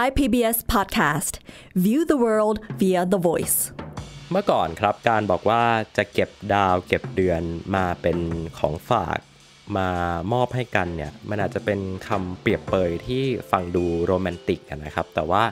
Thai PBS Podcast View the world via the voice เมื่อก่อนครับ การบอกว่าจะเก็บดาวเก็บเดือนมาเป็นของฝากมามอบให้กันเนี่ย มันอาจจะเป็นคำเปรียบเปยที่ฟังดูโรแมนติกนะครับ แต่ว่า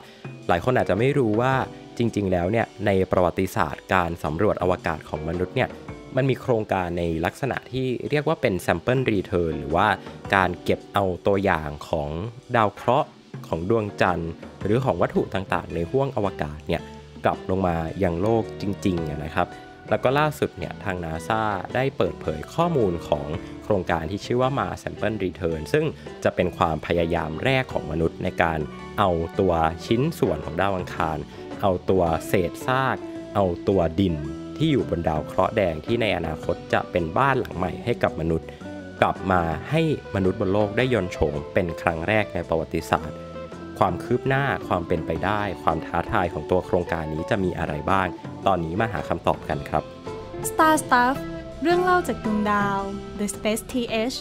หลายคนอาจจะไม่รู้ว่าจริง ๆ แล้วเนี่ยในประวัติศาสตร์ การสำรวจอวกาศของมนุษย์เนี่ย มันมีโครงการในลักษณะที่เรียกว่าเป็น sample return หรือว่า การเก็บเอาตัวอย่างของดาวเคราะห์ของดวงจันทร์ หรือของวัตถุต่างๆ ในห้วงอวกาศเนี่ยกลับลงมาอย่างโลกจริงๆนะครับ แล้วก็ล่าสุดเนี่ยทางนาซาได้เปิดเผยข้อมูลของโครงการที่ชื่อว่าาแซ s เ a m p l e Return ซึ่งจะเป็นความพยายามแรกของมนุษย์ในการเอาตัวชิ้นส่วนของดาวอังคาร เอาตัวเศษซาก เอาตัวดินที่อยู่บนดาวเคราะห์แดงที่ในอนาคตจะเป็นบ้านหลังใหม่ให้กับมนุษย์ กลับมาให้มนุษย์บนโลกได้ยนโฉมเป็นครั้งแรกในประวัติศาสตร์ความคืบหน้า ความเป็นไปได้ ความท้าทายของตัวโครงการนี้จะมีอะไรบ้าง ตอนนี้มาหาคำตอบกันครับ Star Stuff เรื่องเล่าจากดวงดาว The Space TH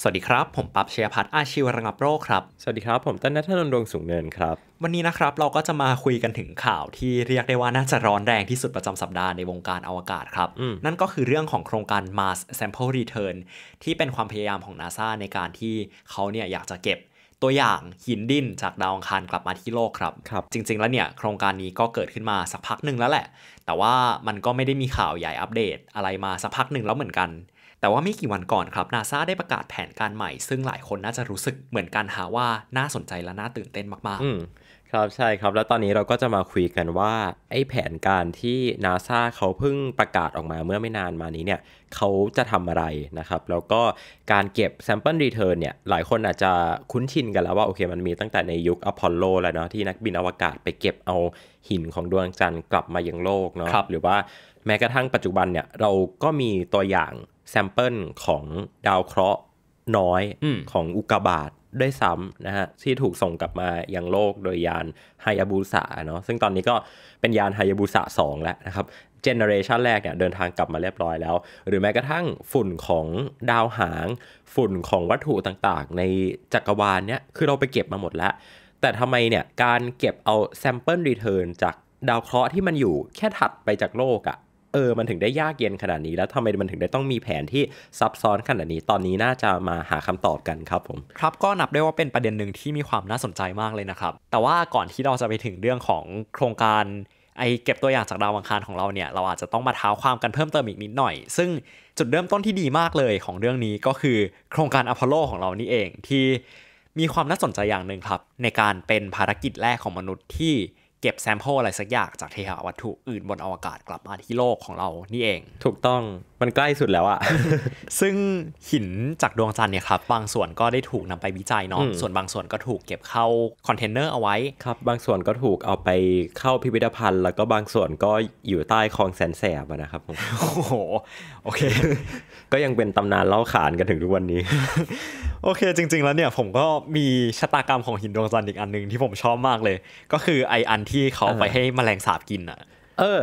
สวัสดีครับ ผมปั๊บเชียพัฒอาชีวระงับโรคครับ สวัสดีครับ ผมต้นนัทนนดวงสูงเนินครับ วันนี้นะครับ เราก็จะมาคุยกันถึงข่าวที่เรียกได้ว่าน่าจะร้อนแรงที่สุดประจำสัปดาห์ในวงการอวกาศครับ นั่นก็คือเรื่องของโครงการ Mars Sample Return ที่เป็นความพยายามของ NASA ในการที่เขาเนี่ยอยากจะเก็บตัวอย่างหินดินจากดาวอังคารกลับมาที่โลกครับรบจริงๆ แล้วเนี่ยโครงการนี้ก็เกิดขึ้นมาสักพักหนึ่งแล้วแหละ แต่ว่ามันก็ไม่ได้มีข่าวใหญ่อัปเดตอะไรมาสักพักหนึ่งแล้วเหมือนกัน แต่ว่าไม่กี่วันก่อนครับนาซาได้ประกาศแผนการใหม่ ซึ่งหลายคนน่าจะรู้สึกเหมือนกันหาว่าน่าสนใจและน่าตื่นเต้นมากๆครับใช่ครับ แล้วตอนนี้เราก็จะมาคุยกันว่าไอ้แผนการที่นาซาเขาเพิ่งประกาศออกมาเมื่อไม่นานมานี้เนี่ยเขาจะทำอะไรนะครับ แล้วก็การเก็บ Sample Return เนี่ยหลายคนอาจจะคุ้นชินกันแล้วว่าโอเค มันมีตั้งแต่ในยุคอพอลโลแล้วเนาะที่นักบินอวกาศไปเก็บเอาหินของดวงจันทร์กลับมายังโลกเนาะรหรือว่าแม้กระทั่งปัจจุบันเนี่ย เราก็มีตัวอย่างแซมเปิลของดาวเคราะห์น้อยของอุกกาบาตด้วยซ้ำนะฮะที่ถูกส่งกลับมายังโลกโดยยานไฮยาบูสะเนาะซึ่งตอนนี้ก็เป็นยานไฮยาบูสะ 2 แล้วนะครับเจเนอเรชันแรกเนี่ยเดินทางกลับมาเรียบร้อยแล้ว หรือแม้กระทั่งฝุ่นของดาวหาง ฝุ่นของวัตถุต่างๆ ในจักรวาลเนี่ยคือเราไปเก็บมาหมดแล้ว แต่ทำไมเนี่ยการเก็บเอาแซมเปิลรีเทิร์นจากดาวเคราะห์ที่มันอยู่แค่ถัดไปจากโลกอะเออ มันถึงได้ยากเย็นขนาดนี้ แล้วทำไมมันถึงได้ต้องมีแผนที่ซับซ้อนขนาดนี้ ตอนนี้น่าจะมาหาคำตอบกันครับผม ครับ ก็นับได้ว่าเป็นประเด็นหนึ่งที่มีความน่าสนใจมากเลยนะครับ แต่ว่าก่อนที่เราจะไปถึงเรื่องของโครงการไอเก็บตัวอย่างจากดาวอังคารของเราเนี่ย เราอาจจะต้องมาเท้าความกันเพิ่มเติมอีกนิดหน่อย ซึ่งจุดเริ่มต้นที่ดีมากเลยของเรื่องนี้ก็คือ โครงการอพอลโลของเรานี่เองที่มีความน่าสนใจอย่างหนึ่งครับในการเป็นภารกิจแรกของมนุษย์ที่เก็บแซมเปิลอะไรสักอย่างจากเทหะวัตถุอื่นบนอวกาศกลับมาที่โลกของเรา นี่เอง ถูกต้องมันใกล้สุดแล้วอะซึ่งหินจากดวงจันทร์เนี่ยครับ บางส่วนก็ได้ถูกนำไปวิจัยเนาะ ส่วนบางส่วนก็ถูกเก็บเข้าคอนเทนเนอร์เอาไว้ครับบางส่วนก็ถูกเอาไปเข้าพิพิธภัณฑ์ แล้วก็บางส่วนก็อยู่ใต้คลองแสนแสบนะครับผม โอ้โห โอเค ก็ยังเป็นตำนานเล่าขานกันถึงทุกวันนี้ โอเคจริงๆแล้วเนี่ยผมก็มีชะตากรรมของหินดวงจันทร์อีกอันหนึ่งที่ผมชอบมากเลย ก็คือไออันที่เขาไปให้แมลงสาบกินอะเออ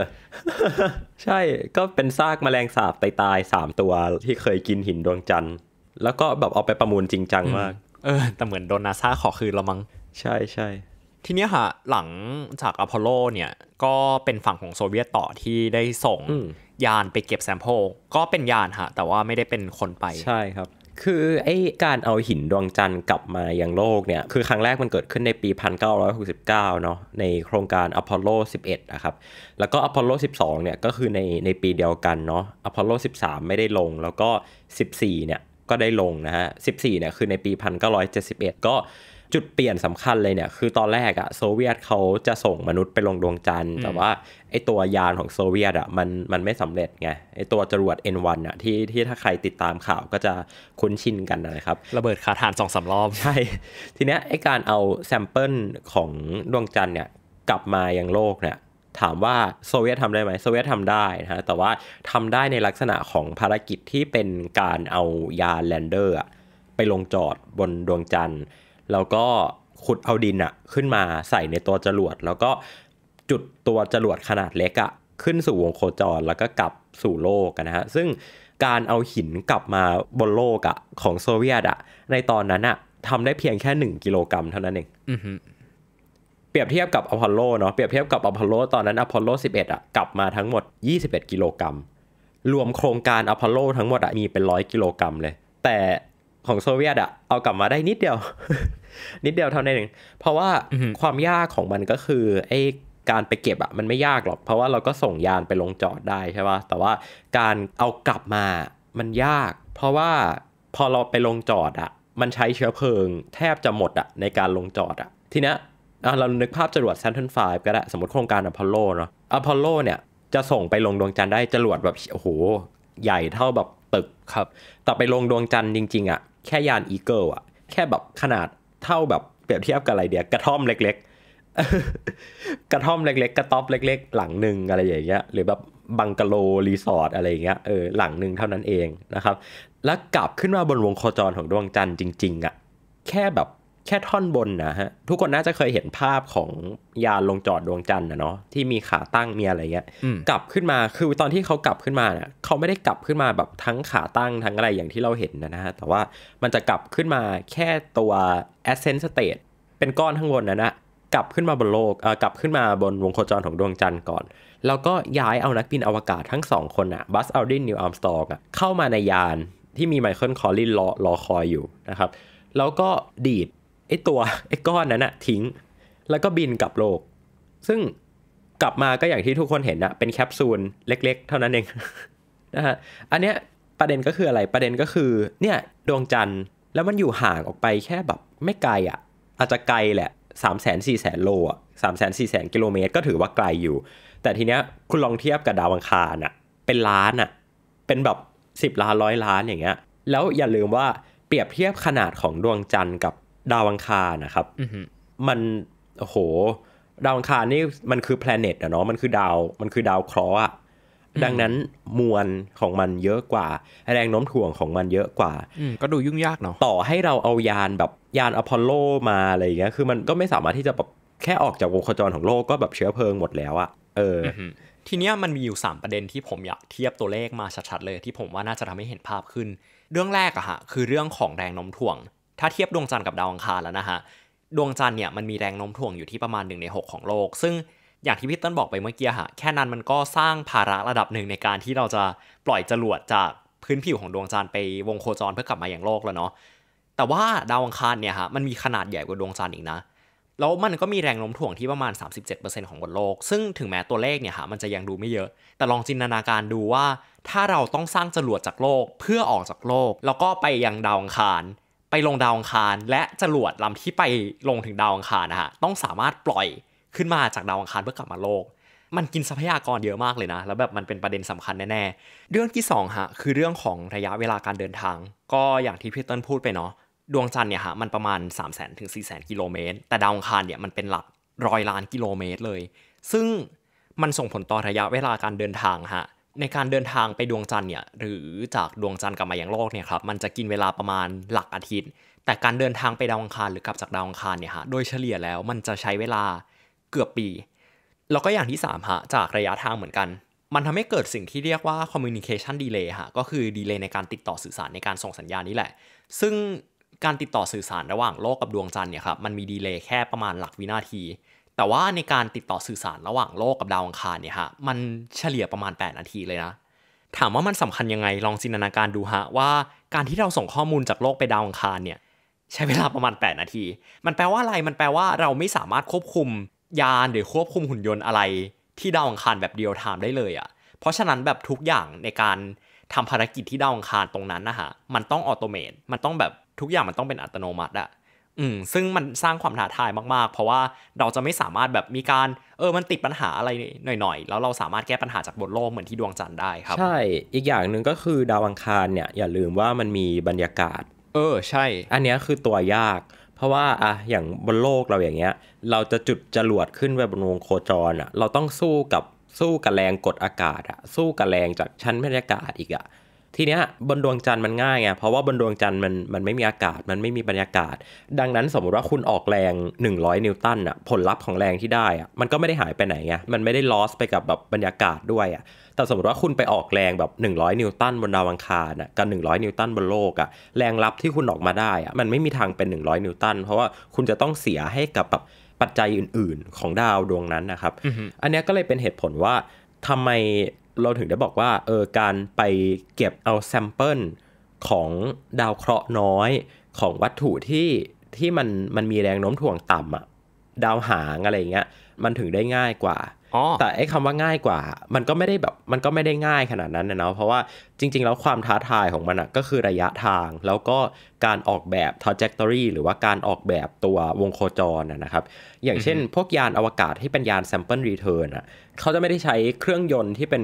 ใช่ก็เป็นซากแมลงสาบตายๆสามตัวที่เคยกินหินดวงจันทร์ แล้วก็แบบเอาไปประมูลจริงจังมาก เออ แต่เหมือนโดนนาซาขอคืนละมั้งใช่ใช่ ทีนี้ค่ะหลังจากอพอลโลเนี่ยก็เป็นฝั่งของโซเวียตต่อที่ได้ส่งยานไปเก็บแซมโพก็เป็นยานฮะแต่ว่าไม่ได้เป็นคนไปใช่ครับคือไอการเอาหินดวงจันทร์กลับมายังโลกเนี่ย คือครั้งแรกมันเกิดขึ้นในปี 1969 เนาะในโครงการอพอลโล11 นะครับ แล้วก็อพอลโล12 เนี่ยก็คือในในปีเดียวกันเนาะอพอลโล13 ไม่ได้ลงแล้วก็ 14 เนี่ยก็ได้ลงนะฮะ 14 เนี่ยคือในปี 1971 ก็จุดเปลี่ยนสำคัญเลยเนี่ย คือตอนแรกอะโซเวียตเขาจะส่งมนุษย์ไปลงดวงจันทร์ แต่ว่าไอตัวยานของโซเวียตอะมันมันไม่สำเร็จไง ไอตัวจรวด N1 อะที่ที่ถ้าใครติดตามข่าวก็จะคุ้นชินกันนะครับ ระเบิดขาถานสองสารอบใช่ ทีเนี้ยไอการเอาแซมเปิลของดวงจันทร์เนี่ยกลับมายังโลกเนี่ยถามว่าโซเวียตทำได้ไหมโซเวียตทำได้นะฮะแต่ว่าทำได้ในลักษณะของภารกิจที่เป็นการเอายานแลนเดอร์ไปลงจอดบนดวงจันทร์แล้วก็ขุดเอาดินอะขึ้นมาใส่ในตัวจรวด แล้วก็จุดตัวจรวดขนาดเล็กอะขึ้นสู่วงโคจรแล้วก็กลับสู่โลกนะฮะซึ่งการเอาหินกลับมาบนโลกอะของโซเวียตอะในตอนนั้นอะทำได้เพียงแค่ 1 กิโลกรัมเท่านั้นเองเปรียบเทียบกับอพอลโลเนาะเปรียบเทียบกับอพอลโลตอนนั้นอพอลโล11อะกลับมาทั้งหมด 21กิโลกรัมรวมโครงการอพอลโลทั้งหมดอะมีเป็นร้อยกิโลกรัมเลย แต่ของโซเวียตอะเอากลับมาได้นิดเดียวนิดเดียวเท่านั้นเองเพราะว่าความยากของมันก็คือไอ้การไปเก็บอะมันไม่ยากหรอก เพราะว่าเราก็ส่งยานไปลงจอดได้ใช่ป่ะแต่ว่าการเอากลับมามันยาก เพราะว่าพอเราไปลงจอดอะมันใช้เชื้อเพลิงแทบจะหมดอะในการลงจอดอะทีนี้เรานึกภาพจรวดซน t u นไฟก็ได้ สมมติโครงการอพอลโลเนาะอพอลโลเนี่ยจะส่งไปลงดวงจันทร์ได้จรวดแบบโอ้โหใหญ่เท่าแบบตึกครับ แต่ไปลงดวงจันทร์จริงๆอะแค่ยานอีเกิลอะแค่แบบขนาดเท่าแบบเปรียบเทียบกับอะไรเดียกระท่อมเล็กๆ กระท่อมเล็กๆ กระต๊อบเล็กๆ หลังหนึ่งอะไรอย่างเงี้ยหรือแบบบังกะโลรีสอร์ทอะไรอย่างเงี้ยเออหลังหนึ่งเท่านั้นเองนะครับ แล้วกลับขึ้นมาบนวงโคจรของดวงจันทร์จริง ๆอะ่ะแค่แบบแค่ท่อนบนนะฮะทุกคนน่าจะเคยเห็นภาพของยานลงจอดดวงจันทร์นะเนาะที่มีขาตั้งมีอะไรเงี้ยกลับขึ้นมาคือตอนที่เขากลับขึ้นมาเนี่ยเขาไม่ได้กลับขึ้นมาแบบทั้งขาตั้งทั้งอะไรอย่างที่เราเห็นนะฮะแต่ว่ามันจะกลับขึ้นมาแค่ตัว ascent state เป็นก้อนข้างบนนะนะกลับขึ้นมาบนโลกเอ่อกลับขึ้นมาบนวงโคจรของดวงจันทร์ก่อน แล้วก็ย้ายเอานักบินอวกาศทั้งสองคนอะบัสอัลดินนิวอัลสตองอะเข้ามาในยานที่มีไมเคิล คอลลินรอรอคอยอยู่นะครับแล้วก็ดีดไอ้ตัวไอ้ก้อนนั้นอะทิ้งแล้วก็บินกลับโลก ซึ่งกลับมาก็อย่างที่ทุกคนเห็นนะเป็นแคปซูล เล็กๆเท่านั้นเอง นะฮะ อันเนี้ยประเด็นก็คืออะไรประเด็นก็คือ เนี่ย ดวงจันทร์แล้วมันอยู่ห่างออกไปแค่แบบไม่ไกลอะอาจจะไกลแหละสามแสนสี่แสนโลอะสามแสนสี่แสนกิโลเมตร ก็ถือว่าไกลอยู่ แต่ทีเนี้ยคุณลองเทียบกับดาวอังคารอ่ะเป็นล้านอะเป็นแบบสิบล้านร้อยล้านอย่างเงี้ยแล้วอย่าลืมว่าเปรียบเทียบขนาดของดวงจันทร์กับดาวังคารนะครับ มัน โอ้โห ดาวังคารนี่มันคือแพลเน็ตอะเนาะมันคือดาวมันคือดาวเคราะห์อะดังนั้นมวลของมันเยอะกว่า แรงโน้มถ่วงของมันเยอะกว่าก็ดูยุ่งยากเนาะต่อให้เราเอายานแบบยานอพอลโลมาอะไรอย่างเงี้ย คือมันก็ไม่สามารถที่จะแบบแค่ออกจากวงโคจรของโลกก็แบบเชื้อเพลิงหมดแล้วอะเออ ทีเนี้ยมันมีอยู่ 3 ประเด็นที่ผมอยากเทียบตัวเลขมาชัดๆเลย ที่ผมว่าน่าจะทำให้เห็นภาพขึ้น เรื่องแรกอะฮะ คือเรื่องของแรงโน้มถ่วงถ้าเทียบดวงจันทร์กับดาวอังคารแล้วนะฮะ ดวงจันทร์เนี่ยมันมีแรงโน้มถ่วงอยู่ที่ประมาณ1ใน 6 ของโลก ซึ่งอย่างที่พี่ต้นบอกไปเมื่อกี้ฮะ แค่นั้นมันก็สร้างภาระระดับหนึ่งในการที่เราจะปล่อยจรวดจากพื้นผิวของดวงจันทร์ไปวงโคจรเพื่อกลับมาอย่างโลกแล้วเนาะ แต่ว่าดาวอังคารเนี่ยฮะมันมีขนาดใหญ่กว่าดวงจันทร์อีกนะ แล้วมันก็มีแรงโน้มถ่วงที่ประมาณ 37%ของบนโลก ซึ่งถึงแม้ตัวเลขเนี่ยฮะมันจะยังดูไม่เยอะ แต่ลองจินตนาการดูว่า ถ้าเราต้องสร้างจรวดจากโลกเพื่อออกจากโลก แล้วก็ไปยังดาวอังคารไปลงดาวอังคารและจรวดลำที่ไปลงถึงดาวอังคารนะฮะต้องสามารถปล่อยขึ้นมาจากดาวอังคารเพื่อกลับมาโลก มันกินทรัพยากรเยอะมากเลยนะ แล้วแบบมันเป็นประเด็นสำคัญแน่ๆเรื่องที่2ฮะคือเรื่องของระยะเวลาการเดินทาง ก็อย่างที่พี่เต้นพูดไปเนาะดวงจันทร์เนี่ยฮะมันประมาณ 3 0 0 0 0 0ถึงี่แสนกิโลเมตร แต่ดาวอังคารเนี่ยมันเป็นหลักร้อยล้านกิโลเมตรเลย ซึ่งมันส่งผลต่อระยะเวลาการเดินทางฮะในการเดินทางไปดวงจันทร์เนี่ยหรือจากดวงจันทร์กลับมายังโลกเนี่ยครับมันจะกินเวลาประมาณหลักอาทิตย์ แต่การเดินทางไปดาวอังคารหรือกลับจากดาวอังคารเนี่ยฮะโดยเฉลี่ยแล้วมันจะใช้เวลาเกือบปี แล้วก็อย่างที่3ฮะจากระยะทางเหมือนกัน มันทำให้เกิดสิ่งที่เรียกว่า communication delay ฮะก็คือดีเลย์ในการติดต่อสื่อสารในการส่งสัญญาณนี่แหละซึ่งการติดต่อสื่อสารระหว่างโลกกับดวงจันทร์เนี่ยครับมันมีดีเลย์แค่ประมาณหลักวินาทีแต่ว่าในการติดต่อสื่อสารระหว่างโลกกับดาวอังคารเนี่ยฮะมันเฉลี่ยประมาณ 8 นาทีเลยนะถามว่ามันสำคัญยังไงลองจินตนาการดูฮะว่า การที่เราส่งข้อมูลจากโลกไปดาวอังคารเนี่ยใช้เวลาประมาณ 8 นาที มันแปลว่าอะไรมันแปลว่าเราไม่สามารถควบคุมยานหรือควบคุมหุ่นยนต์อะไร ที่ดาวอังคารแบบเดียวทามได้เลยอะ่ะเพราะฉะนั้นแบบทุกอย่างในการทำภารกิจที่ดาวอังคารตรงนั้นนะฮะมันต้องออโตเมตมันต้องแบบทุกอย่างมันต้องเป็นอัตโนมัติอะอืมซึ่งมันสร้างความท้าทายมากๆ เพราะว่าเราจะไม่สามารถแบบมีการเออมันติดปัญหาอะไรหน่อยๆ แล้วเราสามารถแก้ปัญหาจากบนโลกเหมือนที่ดวงจันทร์ได้ครับใช่ อีกอย่างหนึ่งก็คือดาวอังคารเนี่ยอย่าลืมว่ามันมีบรรยากาศเออใช่ อันนี้คือตัวยาก เพราะว่าอะอย่างบนโลกเราอย่างเงี้ย เราจะจุดจรวดขึ้นไปบนวงโคจรอะเราต้องสู้กับสู้กับแรงกดอากาศอะสู้กับแรงจากชั้นบรรยากาศอีกอะทีเนี้ยบนดวงจันทร์มันง่ายไงเพราะว่าบนดวงจันทร์มันมันไม่มีอากาศ มันไม่มีบรรยากาศ ดังนั้นสมมติว่าคุณออกแรง 100 นิวตันอ่ะผลลัพธ์ของแรงที่ได้อ่ะมันก็ไม่ได้หายไปไหนไงมันไม่ได้ลอสไปกับแบบบรรยากาศด้วยอ่ะแต่สมมติว่าคุณไปออกแรงแบบ 100 นิวตันบนดาวอังคารอะกับ100 นิวตันบนโลกอ่ะแรงลับที่คุณออกมาได้อ่ะมันไม่มีทางเป็น 100 นิวตันเพราะว่าคุณจะต้องเสียให้กับแบบปัจจัยอื่น ๆ ของดาวดวงนั้นนะครับอันนี้ก็เลยเป็นเหตุผลว่าทำไมเราถึงได้บอกว่าเออการไปเก็บเอาแซมเปิลของดาวเคราะห์น้อยของวัตถุที่ที่มันมันมีแรงโน้มถ่วงต่ำอะดาวหางอะไรเงี้ยมันถึงได้ง่ายกว่าแต่ไอ้คำว่าง่ายกว่ามันก็ไม่ได้แบบมันก็ไม่ได้ง่ายขนาดนั้นนะเนาะเพราะว่าจริง ๆ แล้วความท้าทายของมันก็คือระยะทางแล้วก็การออกแบบ trajectory หรือว่าการออกแบบตัววงโคจรนะครับ อย่างเช่นพวกยานอวกาศที่เป็นยาน sample return อะเขาจะไม่ได้ใช้เครื่องยนต์ที่เป็น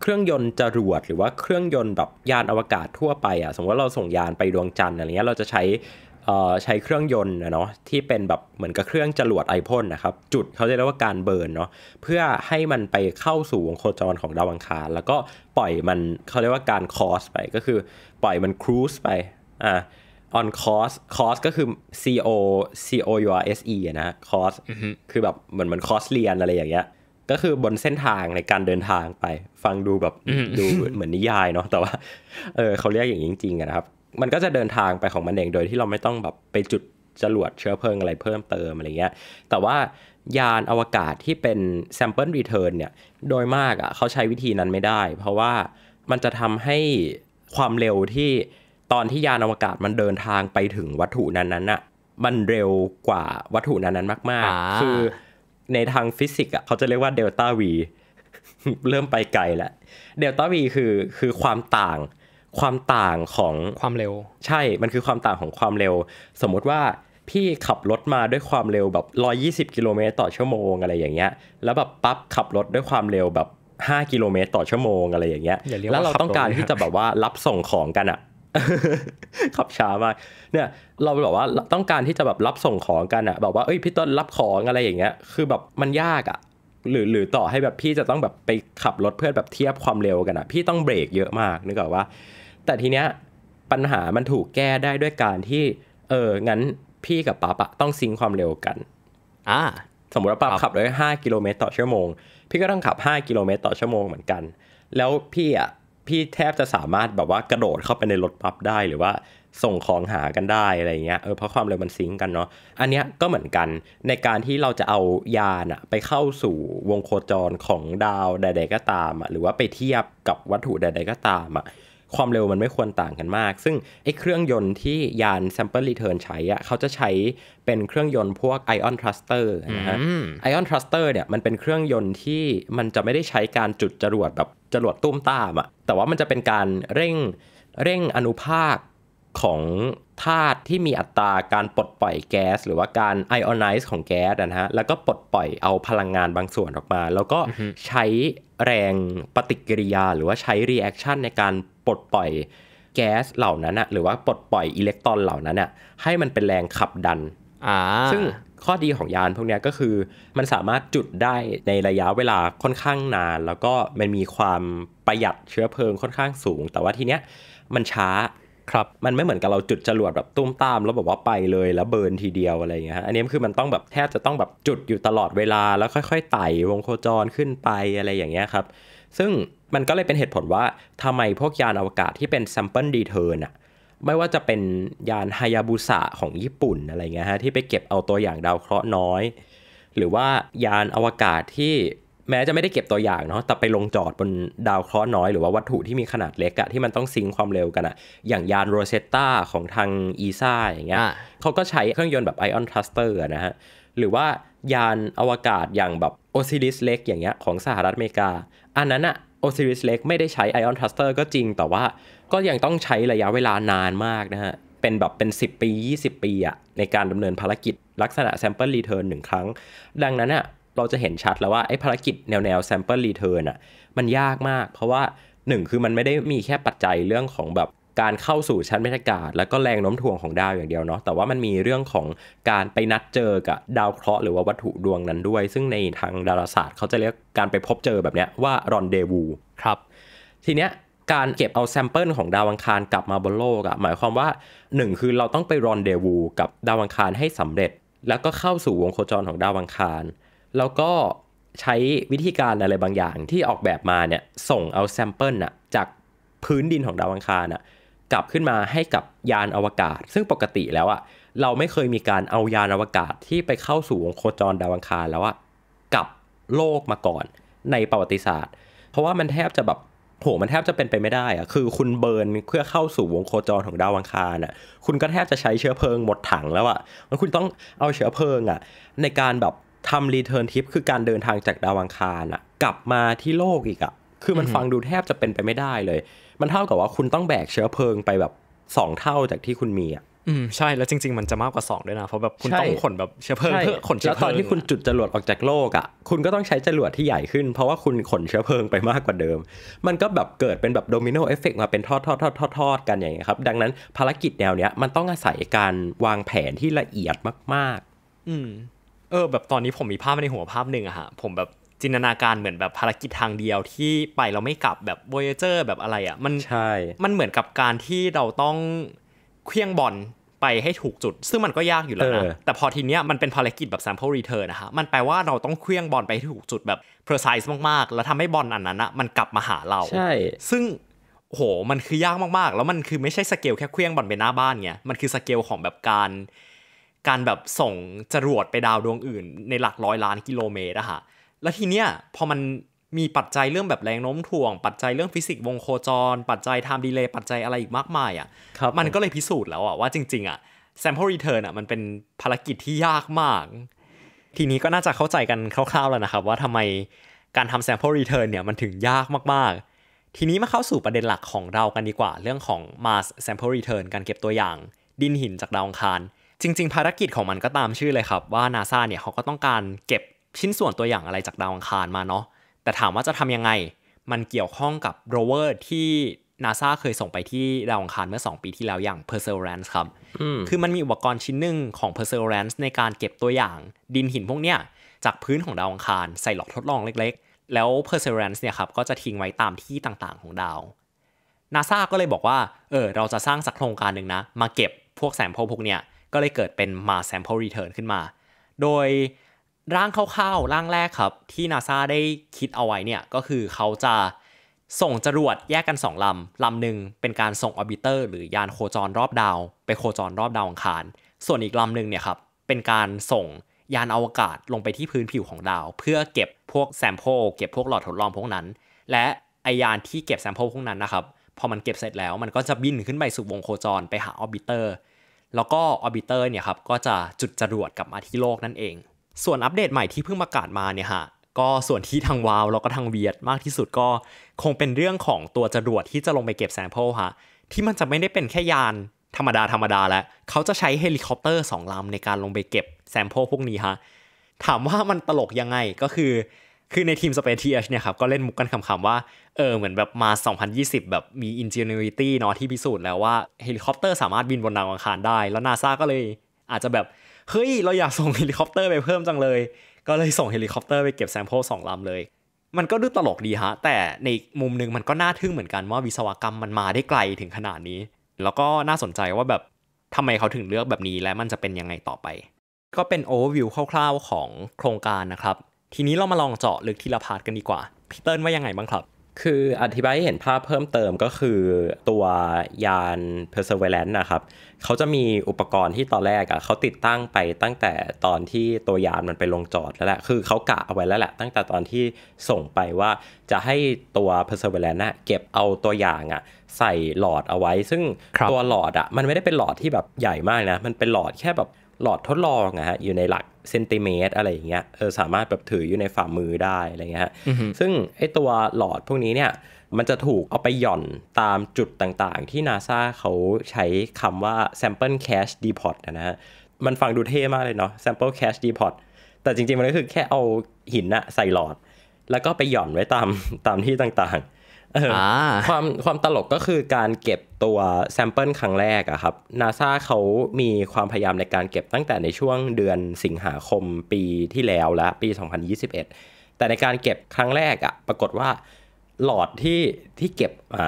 เครื่องยนต์จรวดหรือว่าเครื่องยนต์แบบยานอวกาศทั่วไปอ่ะสมมติว่าเราส่งยานไปดวงจันทร์อะไรเงี้ยเราจะใช้ใช้เครื่องยนต์นะเนาะที่เป็นแบบเหมือนกับเครื่องจรวดไอพ่นนะครับจุดเขาเรียกว่าการเบิร์นเนาะเพื่อให้มันไปเข้าสู่วงโคจรของดาวอังคาร แล้วก็ปล่อยมันเขาเรียกว่าการคอสไปก็คือปล่อยมันครูสไปอ่า on cost cost ก็คือ c o c o u r s e นะ cost คือแบบเหมือนเหมือน cost เรียนอะไรอย่างเงี้ยก็คือบนเส้นทางในการเดินทางไป ฟังดูแบบดูเหมือนนิยายเนาะแต่ว่าเออเขาเรียกอย่างนี้จริงๆนะครับมันก็จะเดินทางไปของมันเอง โดยที่เราไม่ต้องแบบไปจุดจรวดเชื้อเพลิงอะไรเพิ่มเติมอะไรเงี้ย แต่ว่ายานอวกาศที่เป็น sample return เนี่ย โดยมากอะ่ะเขาใช้วิธีนั้นไม่ได้ เพราะว่ามันจะทำให้ความเร็วที่ตอนที่ยานอวกาศมันเดินทางไปถึงวัตถุนั้นนั้นอะ่ะ มันเร็วกว่าวัตถุนั้นนั้นมาก ๆ คือ ในทางฟิสิกส์อ่ะเขาจะเรียกว่าเดลต้าวีเริ่มไปไกลแล้วเดลต้าวีคือคือความต่างความต่างของความเร็ว ใช่ มันคือความต่างของความเร็ว สมมุติว่าพี่ขับรถมาด้วยความเร็วแบบ120กิโลเมตรต่อชั่วโมงอะไรอย่างเงี้ย แล้วแบบปั๊บขับรถด้วยความเร็วแบบ5กิโลเมตรต่อชั่วโมงอะไรอย่างเงี้ยแล้วเราต้องการที่จะแบบว่ารับส่งของกันอะขับช้ามากเนี่ย เราบอกว่าต้องการที่จะแบบรับส่งของกันอะแบบว่าเอ้ยพี่ต้นรับของอะไรอย่างเงี้ย คือแบบมันยากอะหรือหรือต่อให้แบบพี่จะต้องแบบไปขับรถเพื่อแบบเทียบความเร็วกันอะพี่ต้องเบรกเยอะมากนึกออกว่าแต่ทีเนี้ยปัญหามันถูกแก้ได้ด้วยการที่ เอองั้นพี่กับป๊าปะต้องซิงความเร็วกัน อ่าสมมติว่าป๊าขับด้วย 5 กิโลเมตรต่อชั่วโมง พี่ก็ต้องขับ 5 กิโลเมตรต่อชั่วโมงเหมือนกัน แล้วพี่อ่ะพี่แทบจะสามารถแบบว่ากระโดดเข้าไปในรถปั๊บได้หรือว่าส่งของหากันได้อะไรเงี้ยเออเพราะความเร็วมันซิงกันเนาะอันเนี้ยก็เหมือนกันในการที่เราจะเอายานอะไปเข้าสู่วงโคจรของดาวใด ๆ ก็ตามอะหรือว่าไปเทียบกับวัตถุใด ๆ ก็ตามอะความเร็วมันไม่ควรต่างกันมาก ซึ่งไอ้เครื่องยนต์ที่ยาน Sample Return ใช้อะเขาจะใช้เป็นเครื่องยนต์พวก Ion Thruster นะฮะ Ion Thruster เนี่ยมันเป็นเครื่องยนต์ที่มันจะไม่ได้ใช้การจุดจรวดแบบจรวดตุ้มตามอะแต่ว่ามันจะเป็นการเร่งเร่งอนุภาคของธาตุที่มีอัตราการปลดปล่อยแก๊สหรือว่าการไอออนไนซ์ของแก๊สนะฮะแล้วก็ปลดปล่อยเอาพลังงานบางส่วนออกมา แล้วก็ใช้แรงปฏิกิริยาหรือว่าใช้รีแอคชั่นในการปลดปล่อยแก๊สเหล่านั้นอะหรือว่าปลดปล่อยอิเล็กตรอนเหล่านั้นอะให้มันเป็นแรงขับดัน ซึ่งข้อดีของยานพวกนี้ก็คือ มันสามารถจุดได้ในระยะเวลาค่อนข้างนาน แล้วก็มันมีความประหยัดเชื้อเพลิงค่อนข้างสูง แต่ว่าทีเนี้ยมันช้าครับ มันไม่เหมือนกับเราจุดจรวดแบบตุ้มตามแล้วแบบว่าไปเลยแล้วเบิร์นทีเดียวอะไรอย่างเงี้ยอันนี้คือมันต้องแบบแทบจะต้องแบบจุดอยู่ตลอดเวลาแล้วค่อยๆ ไต่วงโคจรขึ้นไปอะไรอย่างเงี้ยครับ ซึ่งมันก็เลยเป็นเหตุผลว่าทำไมพวกยานอวกาศที่เป็นซัมเปิลดีเทอร์น่ะ ไม่ว่าจะเป็นยานฮายาบุสะของญี่ปุ่นอะไรเงี้ยฮะที่ไปเก็บเอาตัวอย่างดาวเคราะห์น้อย หรือว่ายานอวกาศที่แม้จะไม่ได้เก็บตัวอย่างเนาะ แต่ไปลงจอดบนดาวเคราะห์น้อย หรือว่าวัตถุที่มีขนาดเล็กอะ ที่มันต้องซิงความเร็วกันอะ อย่างยานโรเซตตาของทางอีซ่าอย่างเงี้ยเขาก็ใช้เครื่องยนต์แบบไอออนทรัสเตอร์นะฮะ หรือว่ายานอวกาศอย่างแบบโอซิลิสเล็กอย่างเงี้ยของสหรัฐอเมริกา อันนั้นอะโอซิลิสเล็กไม่ได้ใช้ไอออนทรัสเตอร์ก็จริง แต่ว่าก็ยังต้องใช้ระยะเวลานานมากนะฮะ เป็นแบบเป็น 10 ปี 20 ปีอะในการดำเนินภารกิจลักษณะแซมเปิลรีเทิร์นหนึ่งครั้ง ดังนั้นอะเราจะเห็นชัดแล้วว่าไอ้ภารกิจแนวแนว sample return อะ่ะมันยากมาก เพราะว่า 1 คือมันไม่ได้มีแค่ปัจจัยเรื่องของแบบ การเข้าสู่ชั้นบรรยากาศแล้วก็แรงโน้มถ่วงของดาวอย่างเดียวเนาะแต่ว่ามันมีเรื่องของการไปนัดเจอกับดาวเคราะห์หรือว่าวัตถุดวงนั้นด้วย ซึ่งในทางดาราศาสตร์เขาจะเรียกการไปพบเจอแบบเนี้ยว่ารอนเดวูครับทีเนี้ยการเก็บเอาแซมเปิลของดาวังคารกลับมาบนโลกอะหมายความว่า 1 คือเราต้องไปรอนเดวูกับดาวังคารให้สำเร็จ แล้วก็เข้าสู่วงโคจรของดาวังคารแล้วก็ใช้วิธีการอะไรบางอย่างที่ออกแบบมาเนี่ย ส่งเอาแซมเปิลอะจากพื้นดินของดาวอังคารอะกลับขึ้นมาให้กับยานอวกาศ ซึ่งปกติแล้วอะเราไม่เคยมีการเอายานอวกาศที่ไปเข้าสู่วงโคจรดาวอังคารแล้วอะกับโลกมาก่อนในประวัติศาสตร์ เพราะว่ามันแทบจะแบบโหมันแทบจะเป็นไปไม่ได้อะคือคุณเบิร์นเพื่อเข้าสู่วงโคจรของดาวอังคารอะคุณก็แทบจะใช้เชื้อเพลิง หมดถังแล้วอะมันคุณต้องเอาเชื้อเพลิงอะในการแบบทำรีเทิร์นทิปคือการเดินทางจากดาวังคารอะกลับมาที่โลกอีกอะคือมันฟังดูแทบจะเป็นไปไม่ได้เลย มันเท่ากับว่าคุณต้องแบกเชื้อเพลิงไปแบบสองเท่าจากที่คุณมีอะอืมใช่แล้วจริง ๆมันจะมากกว่า2ด้วยนะ เพราะแบบคุณต้องขนแบบเชื้อเพลิงเพื่อขนเชื้อเพลิงแล้วตอนที่คุณจุดจรวดออกจากโลกอ่ะ คุณก็ต้องใช้จรวดที่ใหญ่ขึ้น เพราะว่าคุณขนเชื้อเพลิงไปมากกว่าเดิม มันก็แบบเกิดเป็นแบบโดมิโนเอฟเฟกมาเป็นทอดทอดทอดทอดทอดกันอย่างเงี้ยครับ ดังนั้นภารกิจแนวเนี้ย มันต้องอาศัยการวางแผนที่ละเอียดมาก ๆ อืมเออแบบตอนนี้ผมมีภาพในหัวภาพหนึ่งอะฮะผมแบบจินตนาการเหมือนแบบภารกิจทางเดียวที่ไปเราไม่กลับแบบ Voyager แบบอะไรอะ่ะมันใช่ มันเหมือนกับการที่เราต้อง เคลี้ยงบอลไปให้ถูกจุดซึ่งมันก็ยากอยู่แล้วนะ แต่พอทีเนี้ยมันเป็นภารกิจแบบ sample return นะฮะมันแปลว่าเราต้องเคลี้ยงบอลไปให้ถูกจุดแบบ precise มากๆแล้วทำให้บอลอันนั้นอะมันกลับมาหาเราใช่ซึ่งโหมันคือยากมากๆ แล้วมันคือไม่ใช่สเกลแค่เคลี้ยงบอลไปหน้าบ้านเงมันคือสเกลของแบบการการแบบส่งจรวดไปดาวดวงอื่น ในหลักร้อยล้านกิโลเมตรอะค่ะ แล้วทีเนี้ยพอมันมีปัจจัยเรื่องแบบแรงโน้มถ่วง ปัจจัยเรื่องฟิสิกส์วงโคจร ปัจจัยไทม์ดีเลย์ ปัจจัยอะไรอีกมากมายอะมันก็เลยพิสูจน์แล้วอะว่าจริงๆอะแซม a m ลรีเทิร์นอะมันเป็นภารกิจที่ยากมาก ทีนี้ก็น่าจะเข้าใจกันคร่าวๆแล้วนะครับว่าทำไมการทำแ s a พลรีเทิร์นเนี่ยมันถึงยากมากๆ ทีนี้มาเข้าสู่ประเด็นหลักของเรากันดีกว่า เรื่องของ mass sample return การเก็บตัวอย่างดินหินจากดาวอังคารจริง ๆ ภารกิจของมันก็ตามชื่อเลยครับ ว่านาซาเนี่ยเขาก็ต้องการเก็บชิ้นส่วนตัวอย่างอะไรจากดาวอังคารมาเนาะแต่ถามว่าจะทำยังไงมันเกี่ยวข้องกับโรเวอร์ที่นาซาเคยส่งไปที่ดาวอังคารเมื่อ 2 ปีที่แล้วอย่าง Perseverance ครับคือมันมีอุปกรณ์ชิ้นหนึ่งของ Perseverance ในการเก็บตัวอย่างดินหินพวกเนี้ยจากพื้นของดาวอังคารใส่หลอดทดลองเล็ก ๆ แล้ว Perseverance เนี่ยครับก็จะทิ้งไว้ตามที่ต่างๆของดาวนาซาก็เลยบอกว่าเออเราจะสร้างสักโครงการหนึ่งนะมาเก็บพวกแสงโพพวกเนี้ยก็เลยเกิดเป็นาแซมเปิลรีเทิร์นขึ้นมา โดยร่างคร่าวๆร่างแรกครับ ที่นาซาได้คิดเอาไว้เนี่ย ก็คือเขาจะส่งจรวดแยกกัน 2 ลำ ลำหนึ่งเป็นการส่งออบิเตอร์ หรือยานโคจรรอบดาว ไปโคจรรอบดาวอังคาร ส่วนอีกลำหนึ่งเนี่ยครับ เป็นการส่งยานอวกาศลงไปที่พื้นผิวของดาว เพื่อเก็บพวกแซมโพเก็บพวกหลอดทดลองพวกนั้น และไอยานที่เก็บแซมโพพวกนั้นนะครับพอมันเก็บเสร็จแล้วมันก็จะบินขึ้นไปสู่วงโคจร ไปหาออบิเตอร์แล้วก็ออบิเตอร์เนี่ยครับก็จะจุดจรวดกลับมาที่โลกนั่นเอง ส่วนอัปเดตใหม่ที่เพิ่งประกาศมาเนี่ยฮะก็ส่วนที่ทางวาว แล้วก็ทางเวียดมากที่สุดก็คงเป็นเรื่องของตัวจรวดที่จะลงไปเก็บแสงโปฮะที่มันจะไม่ได้เป็นแค่ยานธรรมดาธรรมดาแล้วเขาจะใช้เฮลิคอปเตอร์สองลำในการลงไปเก็บแซมโปพวกนี้ฮะถามว่ามันตลกยังไงก็คือคือในทีมสเป p ทีเอชเนี่ยครับก็เล่นมุกกันคำๆว่าเออเหมือนแบบมา 2020 แบบมี ingenuity เนาะที่พิสูจน์แล้วว่า เฮลิคอปเตอร์สามารถบินบนดาวอังคารได้ แล้วนาซาก็เลยอาจจะแบบ เฮ้ย เราอยากส่งเฮลิคอปเตอร์ไปเพิ่มจังเลย ก็เลยส่งเฮลิคอปเตอร์ไปเก็บแซมเปิลสองลำเลย มันก็ดูตลกดีฮะ แต่ในมุมนึงมันก็น่าทึ่งเหมือนกันว่าวิศวกรรมมันมาได้ไกลถึงขนาดนี้ แล้วก็น่าสนใจว่าแบบทำไมเขาถึงเลือกแบบนี้และมันจะเป็นยังไงต่อไป ก็เป็นโอเวอร์วิวคร่าวๆของโครงการนะครับทีนี้เรามาลองเจาะลึกทีละพาร์ทกันดีกว่า พี่เติ้ลว่ายังไงบ้างครับ คืออธิบายให้เห็นภาพเพิ่มเติมก็คือตัวยาน Perseverance นะครับ เขาจะมีอุปกรณ์ที่ตอนแรกอะ่ะเขาติดตั้งไปตั้งแต่ตอนที่ตัวยานมันไปลงจอดแล้วแหละ คือเขากะเอาไว้แล้วแหละตั้งแต่ตอนที่ส่งไปว่าจะให้ตัว Perseverance นะเก็บเอาตัวอย่างอะ่ะใส่หลอดเอาไว้ ซึ่งตัวหลอดอะ่ะมันไม่ได้เป็นหลอดที่แบบใหญ่มากนะ มันเป็นหลอดแค่แบบหลอดทดลองอะฮะอยู่ในหลักเซนติเมตร อะไรอย่างเงี้ยเออสามารถแบบถืออยู่ในฝ่ามือได้อะไรเงี้ยฮะซึ่งไอตัวหลอดพวกนี้เนี่ยมันจะถูกเอาไปหย่อนตามจุดต่างๆ ที่นาซาเขาใช้คำว่า sample cache depot นะฮะมันฟังดูเท่มากเลยเนาะ sample cache depot แต่จริงๆมันก็คือแค่เอาหินอะใส่หลอด แล้วก็ไปหย่อนไว้ตามตามที่ต่างๆความความตลกก็คือการเก็บตัวแซมเปิลครั้งแรกอะครับนาซาเขามีความพยายามในการเก็บตั้งแต่ในช่วงเดือนสิงหาคมปีที่แล้วละปี 2021 แต่ในการเก็บครั้งแรกอะปรากฏว่าหลอดที่ที่เก็บมา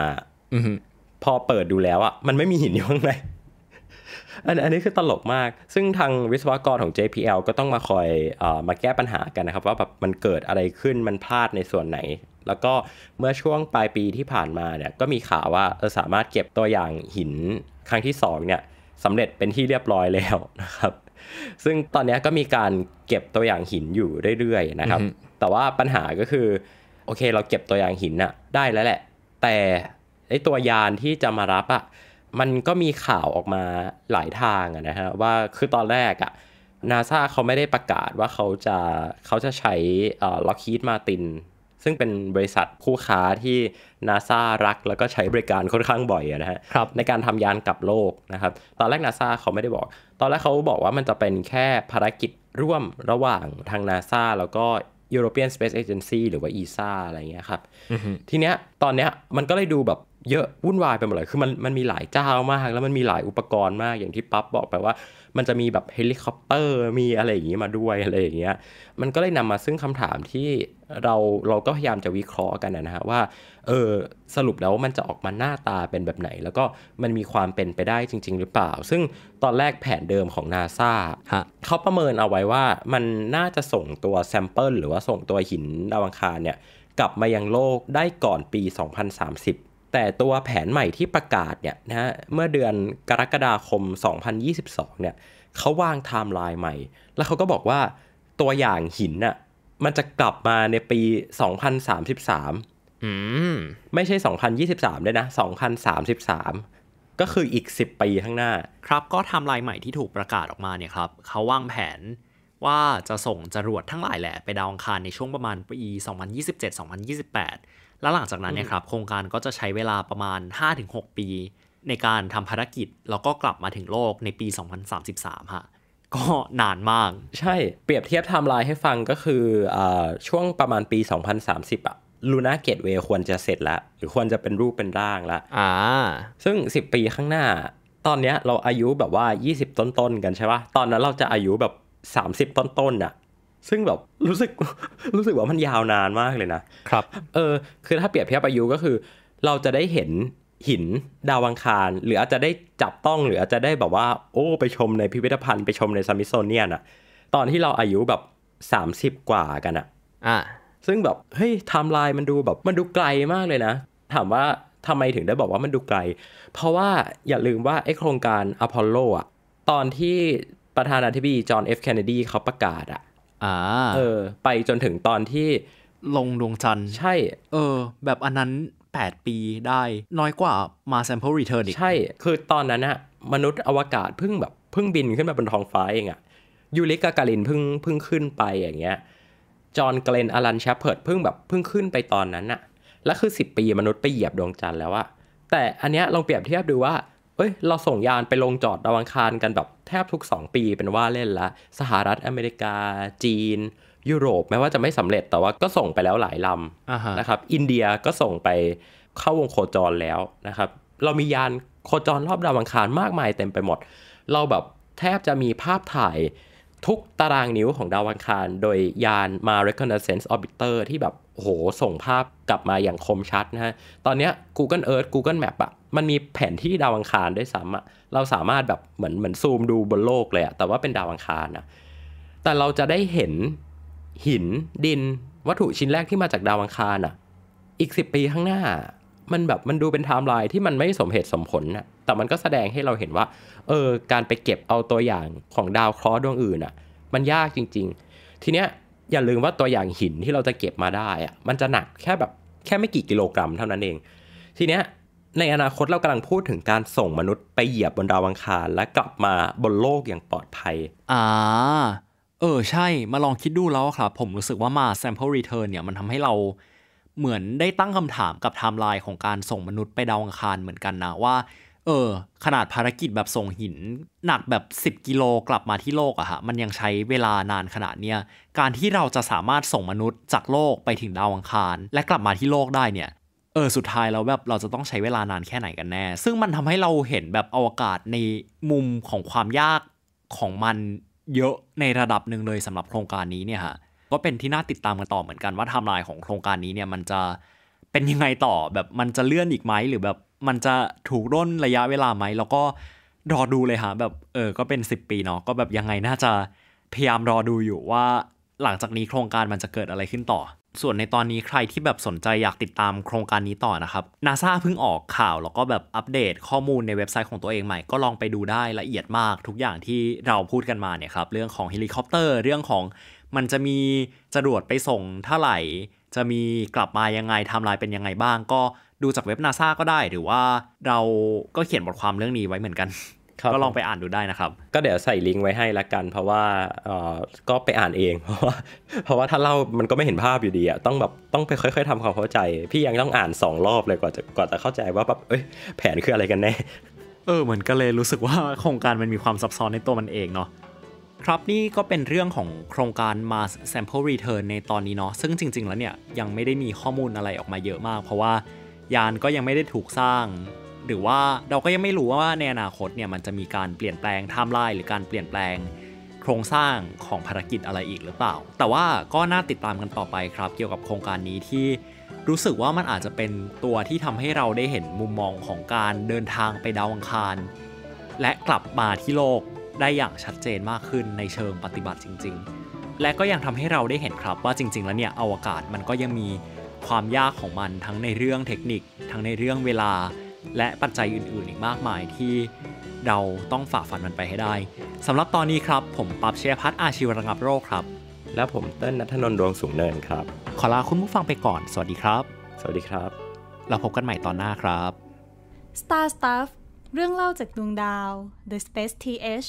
พอเปิดดูแล้วอะมันไม่มีหินอยู่ข้างในอันอันนี้คือตลกมาก ซึ่งทางวิศวกรของ JPL ก็ต้องมาคอยอมาแก้ปัญหากันนะครับ ว่าแบบมันเกิดอะไรขึ้น มันพลาดในส่วนไหนแล้วก็เมื่อช่วงปลายปีที่ผ่านมาเนี่ย ก็มีข่าวว่าสามารถเก็บตัวอย่างหินครั้งที่ 2เนี่ยสำเร็จเป็นที่เรียบร้อยแล้วนะครับ ซึ่งตอนนี้ก็มีการเก็บตัวอย่างหินอยู่เรื่อยๆนะครับ แต่ว่าปัญหาก็คือ โอเค เราเก็บตัวอย่างหินอะได้แล้วแหละแต่ไอตัวยานที่จะมารับอะมันก็มีข่าวออกมาหลายทางนะฮะว่าคือตอนแรกอะนาซาเขาไม่ได้ประกาศว่าเขาจะเขาจะใช้ล็อกฮีดมาตินซึ่งเป็นบริษัทคู่ค้าที่นาซารัก แล้วก็ใช้บริการค่อนข้างบ่อยนะฮะในการทำยานกลับโลกนะครับ ตอนแรกนาซาเขาไม่ได้บอก ตอนแรกเขาบอกว่ามันจะเป็นแค่ภารกิจร่วมระหว่างทางนาซาแล้วก็ European Space Agency หรือว่า ESA อะไรเงี้ยครับทีเนี้ยตอนเนี้ยมันก็เลยดูแบบเยอะวุ่นวายไปหมดเลยคือมันมันมีหลายเจ้ามากแล้วมันมีหลายอุปกรณ์มากอย่างที่ปั๊บบอกไปว่า มันจะมีแบบเฮลิคอปเตอร์มีอะไรอย่างงี้มาด้วยอะไรอย่างเงี้ยมันก็เลยนำมาซึ่งคำถามที่เราเราก็พยายามจะวิเคราะห์กันนะฮะ ว่าเออสรุปแล้วมันจะออกมาหน้าตาเป็นแบบไหน แล้วก็มันมีความเป็นไปได้จริง ๆ หรือเปล่า ซึ่งตอนแรกแผนเดิมของนาซาเขาประเมินเอาไว้ว่ามันน่าจะส่งตัวแซมเปิลหรือว่าส่งตัวหินดาวังคารเนี่ย กลับมายังโลกได้ก่อนปี 2030 แต่ตัวแผนใหม่ที่ประกาศเนี่ยนะฮะเมื่อเดือนกรกฎาคม 2022เนี่ยเขาวางไทม์ไลน์ใหม่ แล้วเขาก็บอกว่าตัวอย่างหินน่ะมันจะกลับมาในปี 2033อืมไม่ใช่ 2023ด้วยนะ 2033 ก็คืออีก 10 ปีข้างหน้าครับ ก็ทำลายใหม่ที่ถูกประกาศออกมาเนี่ยครับเขาวางแผนว่าจะส่งจรวดทั้งหลายแหละ ไปดาวอังคารในช่วงประมาณปี 2027-2028 แล้วหลังจากนั้นเนี่ยครับโครงการก็จะใช้เวลาประมาณ 5-6 ปี ในการทำภารกิจแล้วก็กลับมาถึงโลกในปี 2033 ฮะก็นานมาก ใช่เปรียบเทียบไทม์ไลน์ให้ฟังก็คืออช่วงประมาณปี 2030อะลูน่าเกตเวย์ควรจะเสร็จแล้ว หรือควรจะเป็นรูปเป็นร่างแล้วอ่าซึ่ง 10 ปีข้างหน้า ตอนเนี้ยเราอายุแบบว่า 20 ต้น ๆ กันใช่ปะตอนนั้นเราจะอายุแบบ 30 ต้น ๆนอะซึ่งแบบรู้สึกรู้สึกว่ามันยาวนานมากเลยนะครับเออคือถ้าเปรียบเทียบอายุก็คือเราจะได้เห็นหิน ดาวังคารหรืออาจจะได้จับต้องหรืออาจจะได้แบบว่าโอ้ไปชมในพิพิธภัณฑ์ไปชมในซัมมิโซเนียนอะตอนที่เราอายุแบบ 30 กว่ากันอะอ่าซึ่งแบบเฮ้ยไทม์ไลน์มันดูแบบมันดูไกลมากเลยนะ ถามว่าทำไมถึงได้บอกว่ามันดูไกล เพราะว่าอย่าลืมว่าไอโครงการอพอลโลอะตอนที่ประธานาธิบดีจอห์นเอฟเคนเนดีเขาประกาศอะอ่าเออไปจนถึงตอนที่ลงดวงจันทร์ใช่ เออ แบบอันนั้น8ปีได้น้อยกว่ามา s a m ลรีเทิร์นอีกใช่คือตอนนั้นอะมนุษย์อวกาศเพิ่งแบบเพิ่งบินขึ้นมาบนท้องฟ้าเองอะยูริกากาลินเพิ่งเพิ่งขึ้นไปอย่างเงี้ยจอห์นเกลนอลันแชเพิร์ดเพิ่งแบบเพิ่งขึ้นไปตอนนั้นอะแล้วคือ 10ปีมนุษย์ไปเหยียบดวงจันทร์แล้วอะแต่อันเนี้ยลองเปรียบเทียบดูว่าเอ้ยเราส่งยานไปลงจอดดาวอังคารกันแบบแทบทุก 2 ปีเป็นว่าเล่นละ สหรัฐอเมริกาจีนยุโรปแม้ว่าจะไม่สำเร็จแต่ว่าก็ส่งไปแล้วหลายลำ uh-huh. นะครับอินเดียก็ส่งไปเข้าวงโคจรแล้วนะครับ เรามียานโคจรรอบดาวอังคารมากมายเต็มไปหมด เราแบบแทบจะมีภาพถ่ายทุกตารางนิ้วของดาวอังคาร โดยยานมา reconnaissance orbiter ที่แบบโหส่งภาพกลับมาอย่างคมชัดนะฮะตอนนี้ Google Earth Google Map อะมันมีแผนที่ดาวอังคารด้วยซ้ำอะเราสามารถแบบเหมือนเหมือนซูมดูบนโลกเลยอะแต่ว่าเป็นดาวอังคารนะแต่เราจะได้เห็นหินดินวัตถุชิ้นแรกที่มาจากดาวอังคารอ่ะ อีกสิบปีข้างหน้า มันแบบมันดูเป็นไทม์ไลน์ที่มันไม่สมเหตุสมผลนะแต่มันก็แสดงให้เราเห็นว่าเออการไปเก็บเอาตัวอย่างของดาวเคราะห์ดวงอื่นอ่ะ มันยากจริงๆ ทีเนี้ยอย่าลืมว่าตัวอย่างหินที่เราจะเก็บมาได้อ่ะมันจะหนักแค่แบบแค่ไม่กี่กิโลกรัมเท่านั้นเอง ทีเนี้ยในอนาคตเรากำลังพูดถึงการส่งมนุษย์ไปเหยียบบนดาวอังคารและกลับมาบนโลกอย่างปลอดภัย อ่าเออใช่มาลองคิดดูแล้วครับผมรู้สึกว่ามา sample return เนี่ยมันทำให้เราเหมือนได้ตั้งคำถามกับไทม์ไลน์ของการส่งมนุษย์ไปดาวอังคารเหมือนกันนะ ว่าเออขนาดภารกิจแบบส่งหิน หนักแบบ 10 กิโลกลับมาที่โลกอะฮะมันยังใช้เวลานานขนาดเนี้ยการที่เราจะสามารถส่งมนุษย์จากโลกไปถึงดาวอังคาร และกลับมาที่โลกได้เนี่ย เออสุดท้ายแล้วแบบเราจะต้องใช้เวลานานแค่ไหนกันแน่ซึ่งมันทำให้เราเห็นแบบอวกาศในมุมของความยากของมันเยอะในระดับหนึ่งเลยสำหรับโครงการนี้เนี่ยฮะก็เป็นที่น่าติดตามกันต่อเหมือนกันว่าทำลายของโครงการนี้เนี่ยมันจะเป็นยังไงต่อแบบมันจะเลื่อนอีกไหมหรือแบบมันจะถูกร่นระยะเวลาไหมแล้วก็รอดูเลยฮะแบบเออก็เป็น10ปีเนาะก็แบบยังไงน่าจะพยายามรอดูอยู่ว่า หลังจากนี้โครงการมันจะเกิดอะไรขึ้นต่อส่วนในตอนนี้ใครที่แบบสนใจอยากติดตามโครงการนี้ต่อนะครับนาซาเพิ่งออกข่าวแล้วก็แบบอัปเดตข้อมูลในเว็บไซต์ของตัวเองใหม่ก็ลองไปดูได้ละเอียดมากทุกอย่างที่เราพูดกันมาเนี่ยครับเรื่องของเฮลิคอปเตอร์ เรื่องของมันจะมีจรวดไปส่งเท่าไหร่ จะมีกลับมายังไงทำลายเป็นยังไงบ้าง ก็ดูจากเว็บนาซาก็ได้ หรือว่าเราก็เขียนบทความเรื่องนี้ไว้เหมือนกันก็ลองไปอ่านดูได้นะครับ ก็เดี๋ยวใส่ลิงก์ไว้ให้ละกัน เพราะว่าเออก็ไปอ่านเองเพราะว่าเพราะว่าถ้าเล่ามันก็ไม่เห็นภาพอยู่ดีอะต้องแบบต้องไปค่อย ๆทำความเข้าใจ พี่ยังต้องอ่าน 2 รอบเลยกว่าจะกว่าจะเข้าใจว่าแบบเอ้ยแผนคืออะไรกันแน่เออเหมือนก็เลยรู้สึกว่าโครงการมันมีความซับซ้อนในตัวมันเองเนาะครับนี่ก็เป็นเรื่องของโครงการ Mars Sample Return ในตอนนี้เนาะซึ่งจริง ๆ แล้วเนี่ยยังไม่ได้มีข้อมูลอะไรออกมาเยอะมาก เพราะว่ายานก็ยังไม่ได้ถูกสร้างหรือว่าเราก็ยังไม่รู้ว่าในอนาคตเนี่ยมันจะมีการเปลี่ยนแปลงไทม์ไลน์หรือการเปลี่ยนแปลง โครงสร้างของภารกิจอะไรอีกหรือเปล่า แต่ว่าก็น่าติดตามกันต่อไปครับ เกี่ยวกับโครงการนี้ที่ รู้สึกว่ามันอาจจะเป็นตัวที่ทำให้เราได้เห็นมุมมองของการเดินทางไปดาวอังคาร และกลับมาที่โลกได้อย่างชัดเจนมากขึ้นในเชิงปฏิบัติจริง ๆ และก็ยังทำให้เราได้เห็นครับว่าจริง ๆ แล้วเนี่ยอวกาศมันก็ยังมีความยากของมันทั้งในเรื่องเทคนิค ทั้งในเรื่องเวลาและปัจจัยอื่น ๆ อีกมากมายที่เราต้องฝ่าฟันมันไปให้ได้ สำหรับตอนนี้ครับ ผมปั๊บเชียพัฒอาชีวระงับโรคครับ และผมเต้นนัทนนท์ดวงสูงเนินครับ ขอลาคุณผู้ฟังไปก่อน สวัสดีครับ สวัสดีครับ เราพบกันใหม่ตอนหน้าครับ Star Stuff เรื่องเล่าจากดวงดาว The Space TH